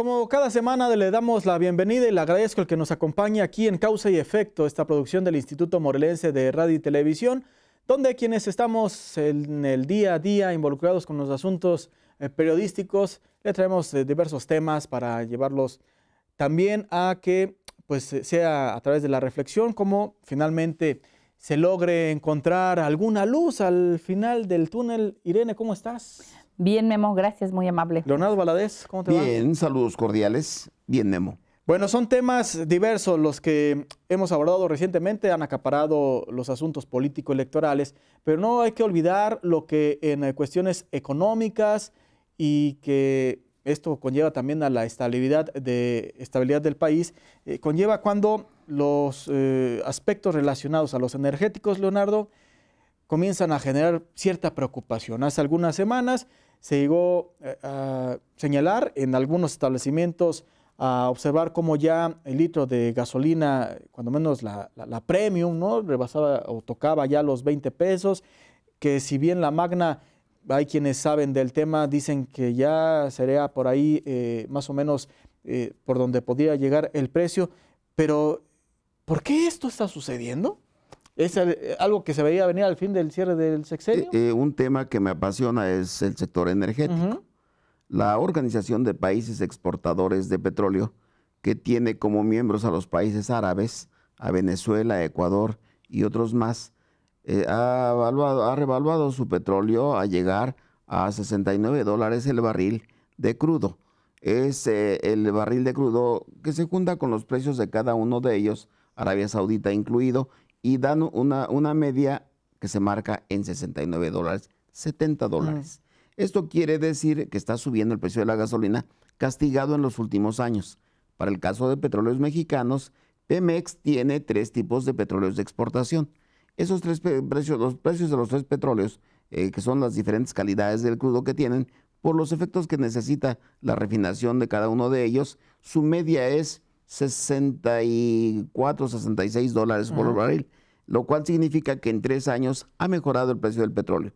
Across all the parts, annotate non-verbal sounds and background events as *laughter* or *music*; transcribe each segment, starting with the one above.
Como cada semana le damos la bienvenida y le agradezco el que nos acompañe aquí en Causa y Efecto, esta producción del Instituto Morelense de Radio y Televisión, donde quienes estamos en el día a día involucrados con los asuntos eh, periodísticos, le traemos eh, diversos temas para llevarlos también a que pues eh, sea a través de la reflexión como finalmente se logre encontrar alguna luz al final del túnel. Irene, ¿cómo estás? Bien, Memo, gracias, muy amable. Leonardo Valadez, ¿cómo te va? Bien, saludos cordiales. Bien, Memo. Bueno, son temas diversos los que hemos abordado recientemente, han acaparado los asuntos político-electorales, pero no hay que olvidar lo que en eh, cuestiones económicas y que esto conlleva también a la estabilidad, de, estabilidad del país, eh, conlleva cuando los eh, aspectos relacionados a los energéticos, Leonardo, comienzan a generar cierta preocupación. Hace algunas semanas se llegó eh, a señalar en algunos establecimientos a observar cómo ya el litro de gasolina, cuando menos la, premium, ¿no? rebasaba o tocaba ya los 20 pesos, que si bien la magna, hay quienes saben del tema, dicen que ya sería por ahí eh, más o menos eh, por donde podría llegar el precio, pero ¿por qué esto está sucediendo? ¿Es eh, algo que se veía venir al fin del cierre del sexenio? Eh, eh, un tema que me apasiona es el sector energético. La Organización de Países Exportadores de Petróleo, que tiene como miembros a los países árabes, a Venezuela, Ecuador y otros más, ha, ha revaluado su petróleo a llegar a 69 dólares el barril de crudo. Es el barril de crudo que se junta con los precios de cada uno de ellos, Arabia Saudita incluido, y dan una, una media que se marca en 69 dólares, 70 dólares. Esto quiere decir que está subiendo el precio de la gasolina castigado en los últimos años. Para el caso de petróleos mexicanos, Pemex tiene tres tipos de petróleos de exportación. Esos tres precios, los precios de los tres petróleos, eh, que son las diferentes calidades del crudo que tienen, por los efectos que necesita la refinación de cada uno de ellos, su media es 64, 66 dólares por barril, lo cual significa que en tres años ha mejorado el precio del petróleo.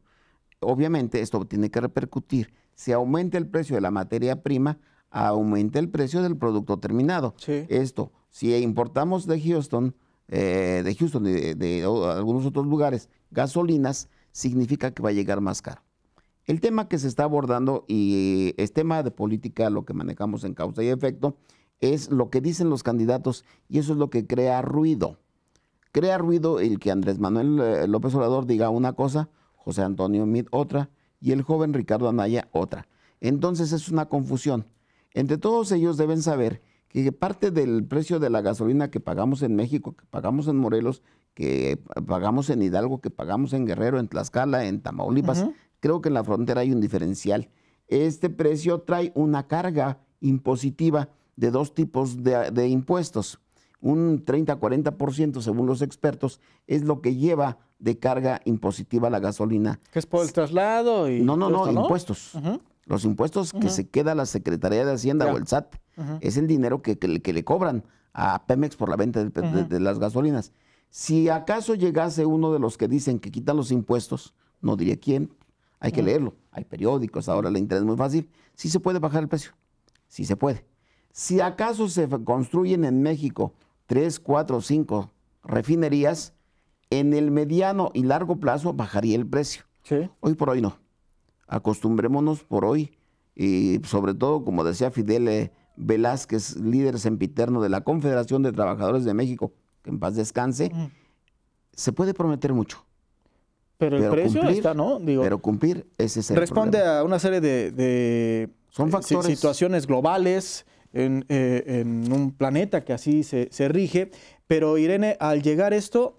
Obviamente esto tiene que repercutir. Si aumenta el precio de la materia prima, aumenta el precio del producto terminado. Esto, si importamos de Houston, eh, de Houston, de, de algunos otros lugares, gasolinas, significa que va a llegar más caro. El tema que se está abordando y es tema de política, lo que manejamos en causa y efecto, es lo que dicen los candidatos y eso es lo que crea ruido. Crea ruido el que Andrés Manuel eh, López Obrador diga una cosa, José Antonio Mid otra y el joven Ricardo Anaya otra. Entonces es una confusión. Entre todos ellos deben saber que parte del precio de la gasolina que pagamos en México, que pagamos en Morelos, que pagamos en Hidalgo, que pagamos en Guerrero, en Tlaxcala, en Tamaulipas, creo que en la frontera hay un diferencial. Este precio trae una carga impositiva de dos tipos de, impuestos. Un 30-40%, según los expertos, es lo que lleva de carga impositiva la gasolina. ¿que es por el traslado? Y no, no, no, impuestos. Los impuestos que se queda la Secretaría de Hacienda o el SAT es el dinero que, le cobran a Pemex por la venta de, las gasolinas. Si acaso llegase uno de los que dicen que quitan los impuestos, no diría quién, hay que leerlo. Hay periódicos, ahora la internet es muy fácil. si se puede bajar el precio, sí se puede. Si acaso se construyen en México tres, cuatro, cinco refinerías, en el mediano y largo plazo bajaría el precio. Hoy por hoy no. Acostumbrémonos por hoy y sobre todo, como decía Fidel Velázquez, líder sempiterno de la Confederación de Trabajadores de México, que en paz descanse, se puede prometer mucho. Pero, el precio cumplir, ¿no? pero cumplir ese es Responde a una serie de, Son situaciones globales, eh, en, un planeta que así se, rige. Pero Irene, al llegar esto,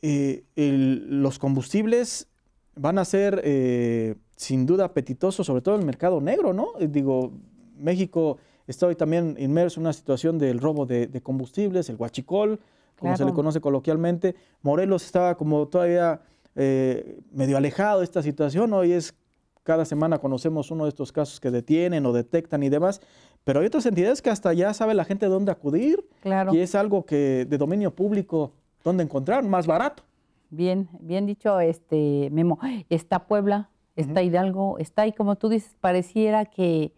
eh, los combustibles van a ser eh, sin duda apetitosos, sobre todo en el mercado negro, ¿no? Digo, México está hoy también inmerso en una situación del robo de, combustibles, el guachicol, como se le conoce coloquialmente. Morelos estaba como todavía medio alejado de esta situación, hoy es, cada semana conocemos uno de estos casos que detienen o detectan y demás, pero hay otras entidades que hasta ya sabe la gente dónde acudir claro. y es algo que de dominio público dónde encontrar, más barato. Bien, bien dicho, este Memo. Está Puebla, está Hidalgo, está ahí como tú dices, pareciera que,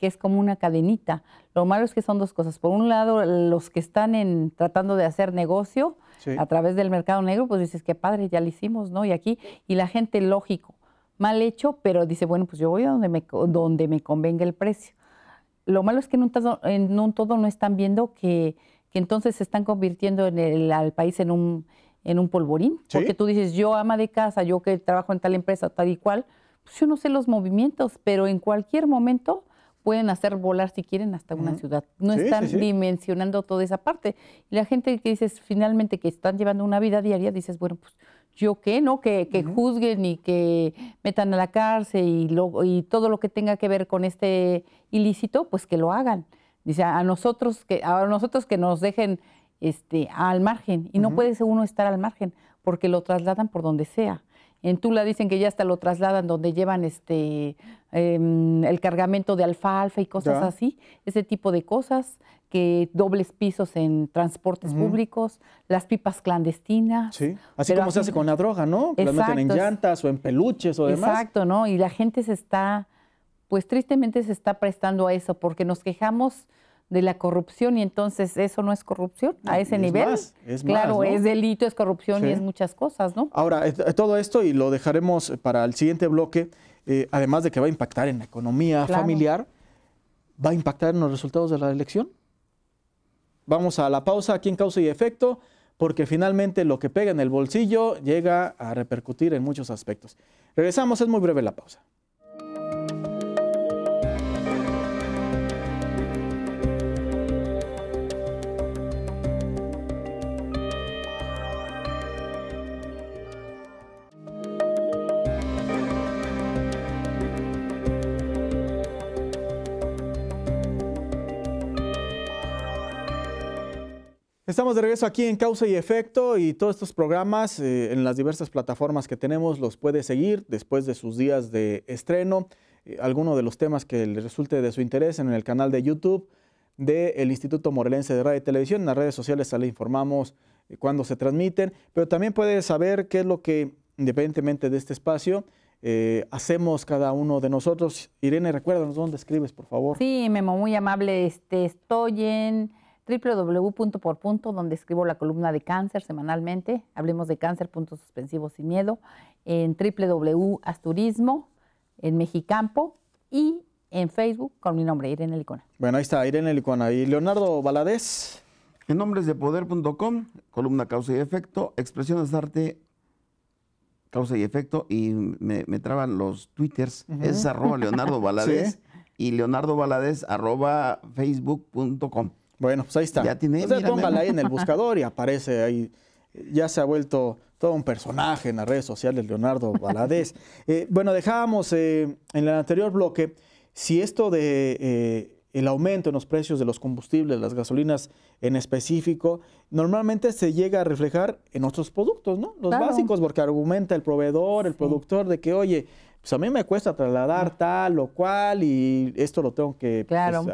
es como una cadenita. Lo malo es que son dos cosas. Por un lado, los que están en, tratando de hacer negocio a través del mercado negro, pues dices, que padre, ya lo hicimos, ¿no? Y aquí, y la gente, lógico, mal hecho, pero dice, bueno, pues yo voy a donde me, donde me convenga el precio. Lo malo es que en un todo, no están viendo que, entonces se están convirtiendo en el, al país en un, en un polvorín. Porque tú dices, yo ama de casa, yo que trabajo en tal empresa, tal y cual, pues yo no sé los movimientos, pero en cualquier momento pueden hacer volar si quieren hasta una ciudad. No están dimensionando toda esa parte. Y la gente que dices finalmente que están llevando una vida diaria, dices, bueno, pues yo qué, ¿no? Que, que juzguen y que metan a la cárcel y, y todo lo que tenga que ver con este ilícito, pues que lo hagan. Dice, a nosotros que, a nosotros que nos dejen este, al margen. Y no puede uno estar al margen, porque lo trasladan por donde sea. En Tula dicen que ya hasta lo trasladan donde llevan este em, el cargamento de alfalfa y cosas así, ese tipo de cosas dobles pisos en transportes públicos, las pipas clandestinas. Sí, así como se hace con la droga, ¿no? Exacto, Las meten en llantas o en peluches o demás. Exacto, ¿no? Y la gente se está, pues tristemente se está prestando a eso, porque nos quejamos de la corrupción y entonces eso no es corrupción a ese nivel. es claro, es delito, es corrupción y es muchas cosas, ¿no? Ahora, eh, todo esto, y lo dejaremos para el siguiente bloque, eh, además de que va a impactar en la economía familiar, va a impactar en los resultados de la elección. Vamos a la pausa aquí en causa y efecto, porque finalmente lo que pega en el bolsillo llega a repercutir en muchos aspectos. Regresamos, es muy breve la pausa. Estamos de regreso aquí en Causa y Efecto y todos estos programas eh, en las diversas plataformas que tenemos los puede seguir después de sus días de estreno. Eh, alguno de los temas que le resulte de su interés en el canal de YouTube del Instituto Morelense de Radio y Televisión. En las redes sociales le informamos eh, cuándo cuando se transmiten, pero también puede saber qué es lo que, independientemente de este espacio, hacemos cada uno de nosotros. Irene, recuérdanos dónde escribes, por favor. Sí, Memo, muy amable. Este, estoy en www.porpunto, donde escribo la columna de cáncer semanalmente, hablemos de cáncer, puntos suspensivos y miedo, en www.asturismo, en Mexicampo y en Facebook con mi nombre, Irene Licona. Bueno, ahí está, Irene Licona. ¿Y Leonardo Valadez? En nombresdepoder.com, de columna causa y efecto, expresiones arte, causa y efecto, y me, traban los twitters, es arroba Leonardo Balades *laughs* y Leonardo arroba facebook.com. Bueno, pues ahí está. Ya tiene, Entonces ahí en el buscador y aparece ahí. Ya se ha vuelto todo un personaje en las redes sociales, Leonardo Valadez. *laughs* Eh, bueno, dejábamos eh, en el anterior bloque si esto de eh, el aumento en los precios de los combustibles, las gasolinas en específico, normalmente se llega a reflejar en otros productos, ¿no? Los básicos, porque argumenta el proveedor, el productor, de que, oye, pues a mí me cuesta trasladar tal o cual y esto lo tengo que pues, claro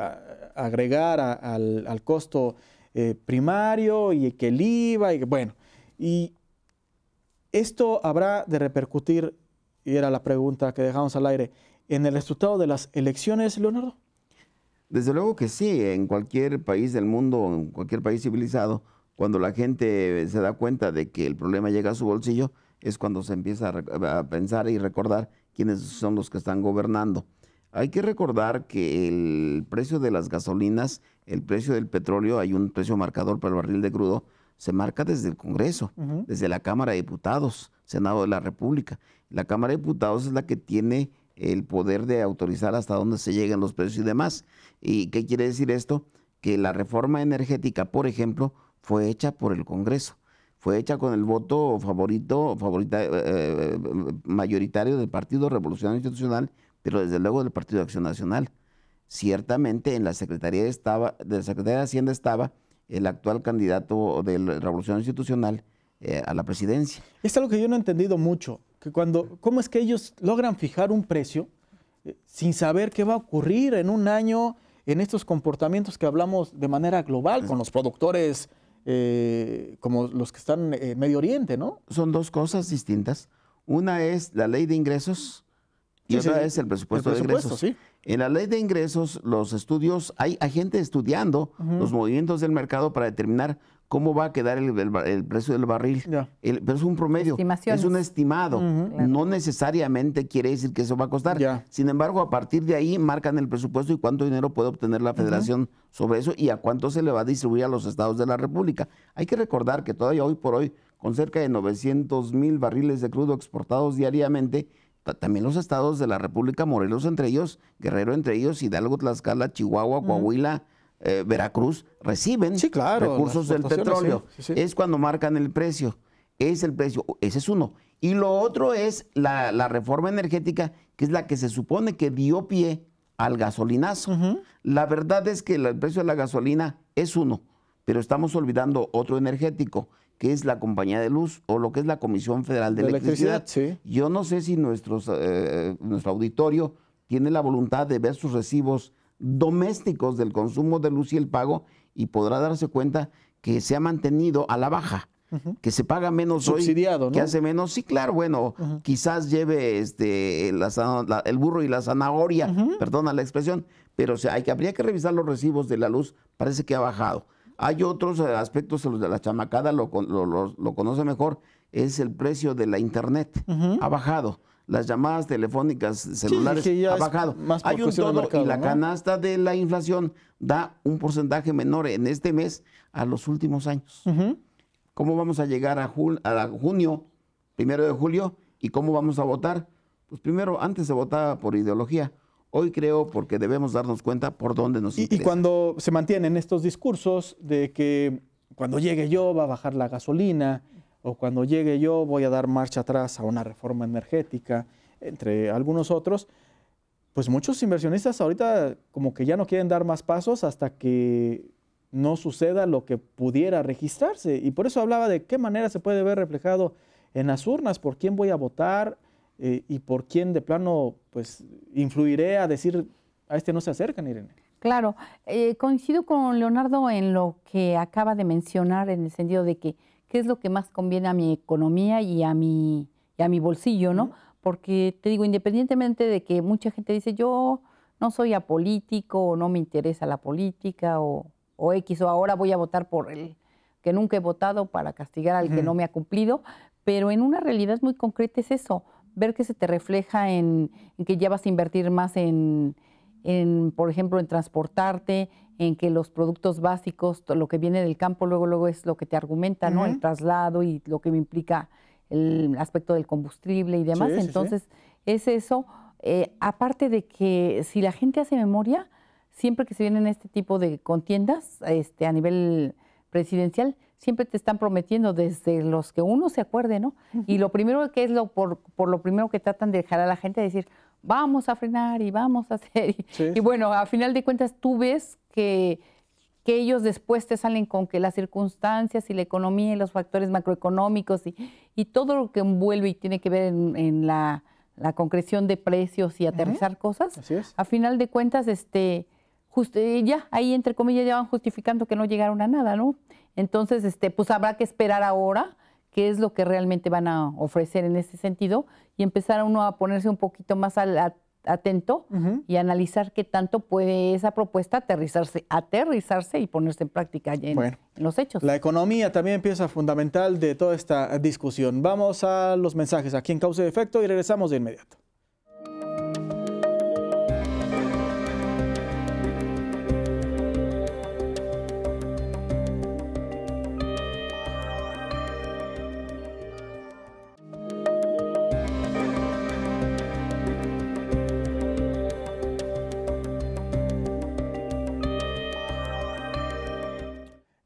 agregar al, costo eh, primario y que el IVA, y bueno, y esto habrá de repercutir, y era la pregunta que dejamos al aire, en el resultado de las elecciones, Leonardo. Desde luego que sí, en cualquier país del mundo, en cualquier país civilizado, cuando la gente se da cuenta de que el problema llega a su bolsillo, es cuando se empieza a pensar y recordar quiénes son los que están gobernando. Hay que recordar que el precio de las gasolinas, el precio del petróleo, hay un precio marcador para el barril de crudo, se marca desde el Congreso, desde la Cámara de Diputados, Senado de la República. La Cámara de Diputados es la que tiene el poder de autorizar hasta dónde se lleguen los precios y demás. ¿Y qué quiere decir esto? Que la reforma energética, por ejemplo, fue hecha por el Congreso fue hecha con el voto favorito, favorita, eh, eh, eh, mayoritario del Partido Revolucionario Institucional pero desde luego del Partido de Acción Nacional. Ciertamente en la Secretaría, de, la de Hacienda estaba el actual candidato de la Revolución Institucional eh, a la presidencia. Es algo que yo no he entendido mucho, que cuando, ¿cómo es que ellos logran fijar un precio eh, sin saber qué va a ocurrir en un año en estos comportamientos que hablamos de manera global con los productores eh, como los que están en Medio Oriente, ¿no? Son dos cosas distintas. Una es la ley de ingresos y es el presupuesto, de ingresos. En la ley de ingresos, los estudios, hay, gente estudiando los movimientos del mercado para determinar cómo va a quedar el, precio del barril. pero es un promedio, es un estimado. No necesariamente quiere decir que eso va a costar. Sin embargo, a partir de ahí marcan el presupuesto y cuánto dinero puede obtener la federación sobre eso y a cuánto se le va a distribuir a los estados de la República. Hay que recordar que todavía hoy por hoy, con cerca de 900 mil barriles de crudo exportados diariamente, también los estados de la República, Morelos entre ellos, Guerrero entre ellos, Hidalgo, Tlaxcala, Chihuahua, Coahuila, eh, Veracruz, reciben recursos del petróleo. es cuando marcan el precio. Es el precio, oh, ese es uno. Y lo otro es la, reforma energética, que es la que se supone que dio pie al gasolinazo. La verdad es que el precio de la gasolina es uno, pero estamos olvidando otro energético, que es la compañía de luz o lo que es la Comisión Federal de, Electricidad. Yo no sé si nuestros, eh, nuestro auditorio tiene la voluntad de ver sus recibos domésticos del consumo de luz y el pago y podrá darse cuenta que se ha mantenido a la baja, que se paga menos hoy, que hace menos. Sí, claro, bueno, quizás lleve este el burro y la zanahoria, perdona la expresión, pero hay que, habría que revisar los recibos de la luz, parece que ha bajado. Hay otros eh, aspectos, de la chamacada lo, conoce mejor, es el precio de la internet. Ha bajado. Las llamadas telefónicas celulares ha bajado. Más Hay un y la canasta de la inflación da un porcentaje menor en este mes a los últimos años. ¿Cómo vamos a llegar a, a junio, primero de julio, y cómo vamos a votar? Pues primero, antes se votaba por ideología Hoy creo porque debemos darnos cuenta por dónde nos y, Y cuando se mantienen estos discursos de que cuando llegue yo va a bajar la gasolina o cuando llegue yo voy a dar marcha atrás a una reforma energética, entre algunos otros, pues muchos inversionistas ahorita como que ya no quieren dar más pasos hasta que no suceda lo que pudiera registrarse. Y por eso hablaba de qué manera se puede ver reflejado en las urnas, por quién voy a votar, eh, y por quién de plano pues influiré a decir a este no se acercan, Irene. Claro, eh, coincido con Leonardo en lo que acaba de mencionar en el sentido de que qué es lo que más conviene a mi economía y a mi, a mi bolsillo, ¿no? Porque te digo, independientemente de que mucha gente dice yo no soy apolítico o no me interesa la política o, X o ahora voy a votar por el que nunca he votado para castigar al que no me ha cumplido, pero en una realidad muy concreta es eso ver que se te refleja en, que ya vas a invertir más en, en, por ejemplo, en transportarte, en que los productos básicos, lo que viene del campo, luego, luego es lo que te argumenta, El traslado y lo que me implica el aspecto del combustible y demás. Entonces, es eso. Eh, aparte de que si la gente hace memoria, siempre que se vienen este tipo de contiendas este, a nivel presidencial, siempre te están prometiendo desde los que uno se acuerde, ¿no? Y lo primero que es lo por, por, lo primero que tratan de dejar a la gente decir, vamos a frenar y vamos a hacer. Y, bueno, a final de cuentas tú ves que, que ellos después te salen con que las circunstancias y la economía y los factores macroeconómicos y, y todo lo que envuelve y tiene que ver en, la, concreción de precios y aterrizar cosas, a final de cuentas, este ya ahí entre comillas ya van justificando que no llegaron a nada, ¿no? Entonces, este, pues habrá que esperar ahora qué es lo que realmente van a ofrecer en este sentido y empezar a uno a ponerse un poquito más al, atento y analizar qué tanto puede esa propuesta aterrizarse, aterrizarse y ponerse en práctica en, los hechos. La economía también empieza fundamental de toda esta discusión. Vamos a los mensajes aquí en Causa y Efecto y regresamos de inmediato.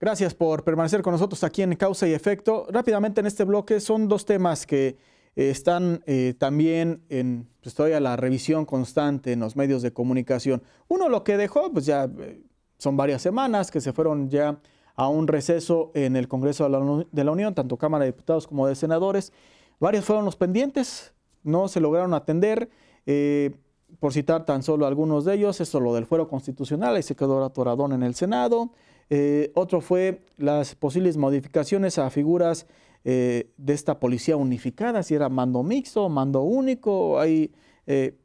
Gracias por permanecer con nosotros aquí en Causa y Efecto. Rápidamente en este bloque son dos temas que eh, están eh, también en pues, todavía la revisión constante en los medios de comunicación. Uno lo que dejó, pues ya eh, son varias semanas que se fueron ya a un receso en el Congreso de la, Unión, tanto Cámara de Diputados como de Senadores. Varios fueron los pendientes, no se lograron atender. por citar tan solo algunos de ellos, eso lo del fuero constitucional, ahí se quedó atoradón en el Senado. Eh, otro fue las posibles modificaciones a figuras eh, de esta policía unificada, si era mando mixto, mando único, ahí eh,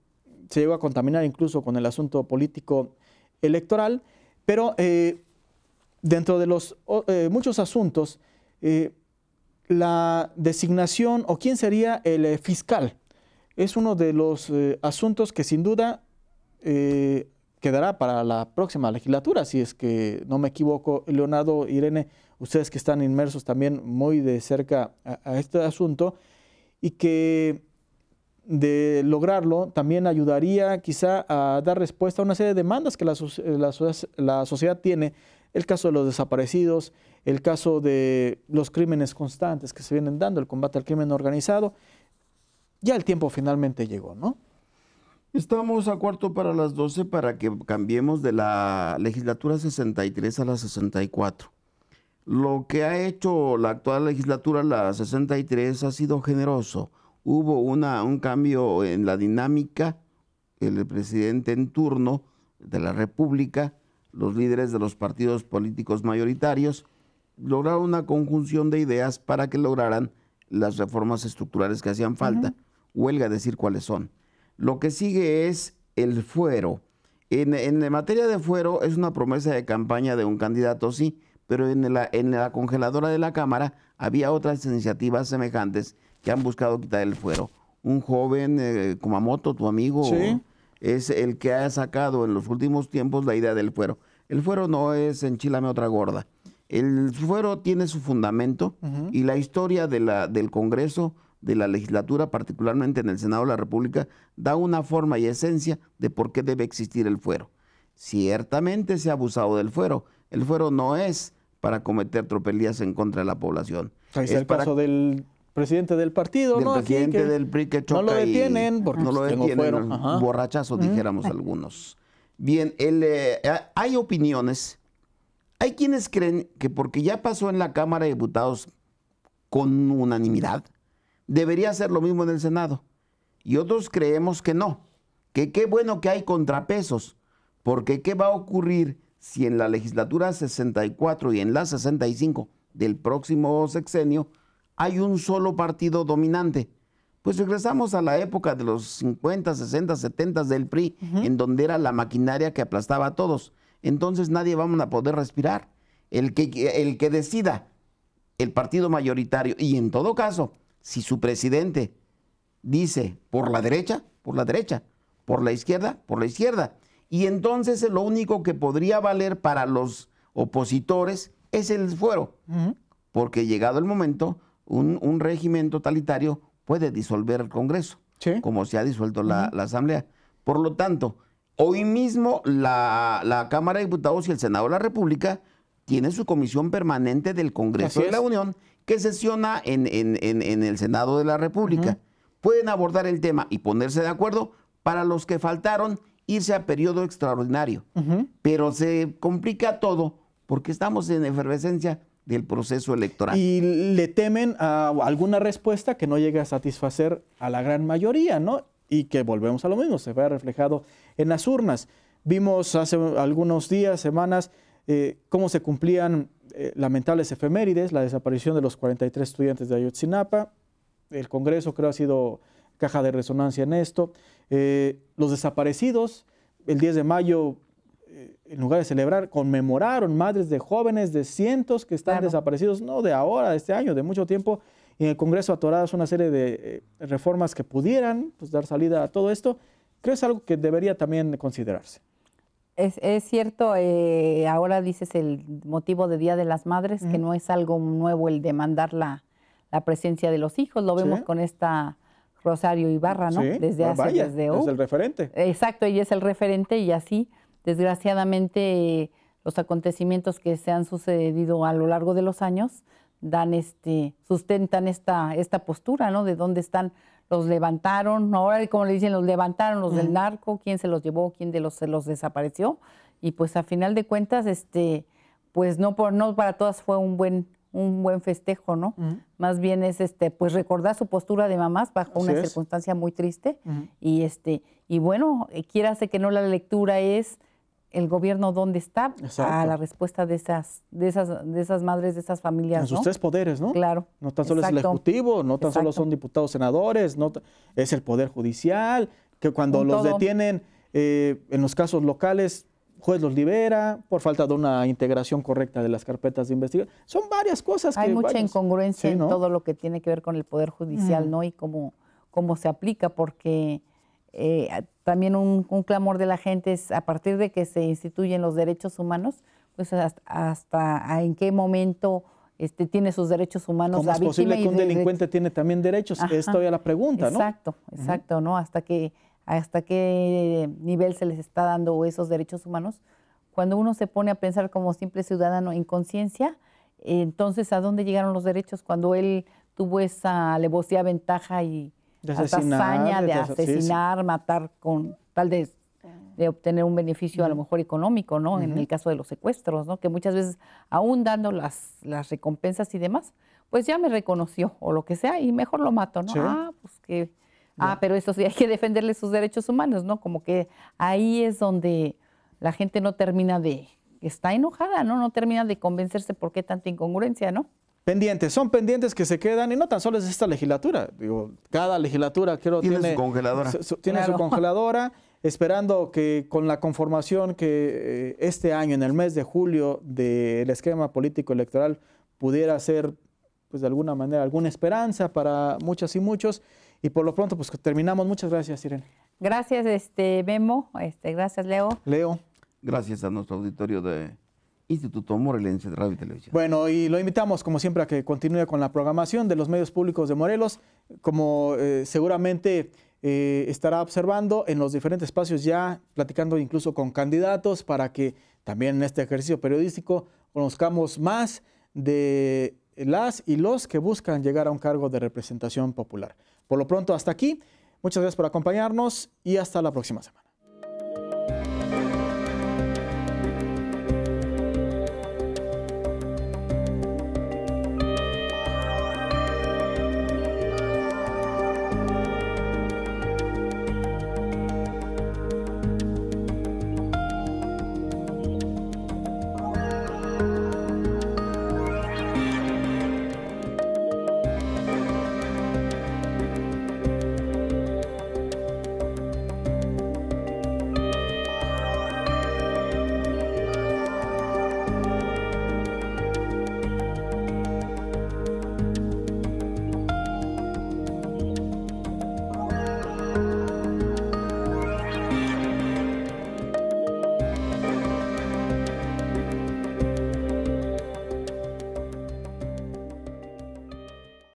se llegó a contaminar incluso con el asunto político electoral, pero dentro de los muchos asuntos, la designación o quién sería el fiscal es uno de los asuntos que sin duda quedará para la próxima legislatura, si es que no me equivoco. Leonardo, Irene, ustedes que están inmersos también muy de cerca a, este asunto y que de lograrlo también ayudaría quizá a dar respuesta a una serie de demandas que la sociedad tiene, el caso de los desaparecidos, el caso de los crímenes constantes que se vienen dando, el combate al crimen organizado. Ya el tiempo finalmente llegó, ¿no? Estamos a cuarto para las 12 para que cambiemos de la legislatura 63 a la 64. Lo que ha hecho la actual legislatura, la 63, ha sido generoso. Hubo una, un cambio en la dinámica, el presidente en turno de la República, los líderes de los partidos políticos mayoritarios, lograron una conjunción de ideas para que lograran las reformas estructurales que hacían falta. Huelga decir cuáles son. Lo que sigue es el fuero. En, materia de fuero es una promesa de campaña de un candidato, sí, pero en la, en la congeladora de la Cámara había otras iniciativas semejantes que han buscado quitar el fuero. Un joven, eh, Kumamoto, tu amigo, es el que ha sacado en los últimos tiempos la idea del fuero. El fuero no es enchilame otra gorda. El fuero tiene su fundamento y la historia de la, del Congreso de la legislatura, particularmente en el Senado de la República, da una forma y esencia de por qué debe existir el fuero. Ciertamente se ha abusado del fuero. El fuero no es para cometer tropelías en contra de la población. es el caso del presidente del partido, del presidente del PRI que choca No lo detienen porque no lo pues, detienen, borrachazo, dijéramos algunos. Bien, eh, hay opiniones. Hay quienes creen que porque ya pasó en la Cámara de Diputados con unanimidad, Debería ser lo mismo en el Senado. Y otros creemos que no, que qué bueno que hay contrapesos, porque qué va a ocurrir si en la legislatura 64 y en la 65 del próximo sexenio hay un solo partido dominante. Pues regresamos a la época de los 50, 60, 70 del PRI, en donde era la maquinaria que aplastaba a todos. Entonces nadie vamos a poder respirar. El que, el que decida el partido mayoritario, y en todo caso, si su presidente dice por la derecha, por la derecha, por la izquierda, por la izquierda. Y entonces lo único que podría valer para los opositores es el fuero, porque llegado el momento, un, régimen totalitario puede disolver el Congreso, como se ha disuelto la, Asamblea. Por lo tanto, hoy mismo la, Cámara de Diputados y el Senado de la República tienen su comisión permanente del Congreso de la Unión que sesiona en, en, el Senado de la República. Pueden abordar el tema y ponerse de acuerdo para los que faltaron irse a periodo extraordinario. Pero se complica todo porque estamos en efervescencia del proceso electoral. Y le temen a alguna respuesta que no llegue a satisfacer a la gran mayoría, ¿no? Y que volvemos a lo mismo, se ve reflejado en las urnas. Vimos hace algunos días, semanas, eh, cómo se cumplían eh, lamentables efemérides, la desaparición de los 43 estudiantes de Ayotzinapa, el Congreso creo ha sido caja de resonancia en esto, eh, los desaparecidos, el 10 de mayo, en lugar de celebrar, conmemoraron madres de jóvenes de cientos que están desaparecidos, no de ahora, de este año, de mucho tiempo, y en el Congreso atoradas una serie de reformas que pudieran pues, dar salida a todo esto, creo que es algo que debería también considerarse es, cierto, eh, ahora dices el motivo de Día de las Madres, que no es algo nuevo el demandar la, la presencia de los hijos, lo vemos con esta Rosario Ibarra, ¿no? desde ah, hace, desde, es el referente. Exacto, ella es el referente y así, desgraciadamente, los acontecimientos que se han sucedido a lo largo de los años dan este, sustentan esta, esta postura, ¿no? De dónde están los levantaron, ahora como le dicen, los levantaron los del narco, quién se los llevó, quién de los se los desapareció. Y pues a final de cuentas, este, pues no por, no para todas fue un buen, un buen festejo, ¿no? Más bien es este, pues recordar su postura de mamás bajo una circunstancia muy triste. Y este, y bueno, eh, quiera que no la lectura es el gobierno dónde está a la respuesta de esas, de esas, de esas madres, de esas familias. En sus tres poderes, ¿no? Claro. No tan solo es el Ejecutivo, no tan solo son diputados, senadores, no es el Poder Judicial, que cuando los detienen eh, en los casos locales, juez los libera por falta de una integración correcta de las carpetas de investigación. Son varias cosas. Hay mucha incongruencia en todo lo que tiene que ver con el Poder Judicial, mm. ¿no? Y cómo, cómo se aplica, porque... Eh, también un, clamor de la gente es a partir de que se instituyen los derechos humanos, pues hasta, en qué momento este, tiene sus derechos humanos es posible que un delincuente tiene también derechos? Es todavía la pregunta, ¿no? Exacto, exacto, ¿no? Hasta que hasta qué nivel se les está dando esos derechos humanos. Cuando uno se pone a pensar como simple ciudadano en conciencia, entonces, ¿a dónde llegaron los derechos cuando él tuvo esa alevosía, ventaja y, la hazaña de, asesinar, matar con tal de, de obtener un beneficio a lo mejor económico, ¿no? En el caso de los secuestros, ¿no? Que muchas veces, aún dando las, recompensas y demás, pues ya me reconoció o lo que sea y mejor lo mato, ¿no? Ah, pues que... Ah, pero eso sí, hay que defenderle sus derechos humanos, ¿no? Como que ahí es donde la gente no termina de... Está enojada, ¿no? No termina de convencerse por qué tanta incongruencia, ¿no? pendientes, son pendientes que se quedan, y no tan solo es esta legislatura, digo, cada legislatura creo tiene, tiene su congeladora. tiene su congeladora, esperando que con la conformación que eh, este año, en el mes de julio, del esquema político electoral pudiera ser, pues de alguna manera, alguna esperanza para muchas y muchos. Y por lo pronto, pues terminamos. Muchas gracias, Irene. Gracias, este, Memo. Este, gracias, Leo. Leo. Gracias a nuestro auditorio de Instituto Morelense de Radio y Televisión. Bueno, y lo invitamos, como siempre, a que continúe con la programación de los medios públicos de Morelos. Como eh, seguramente eh, estará observando en los diferentes espacios ya, platicando incluso con candidatos para que también en este ejercicio periodístico conozcamos más de las y los que buscan llegar a un cargo de representación popular. Por lo pronto, hasta aquí. Muchas gracias por acompañarnos y hasta la próxima semana.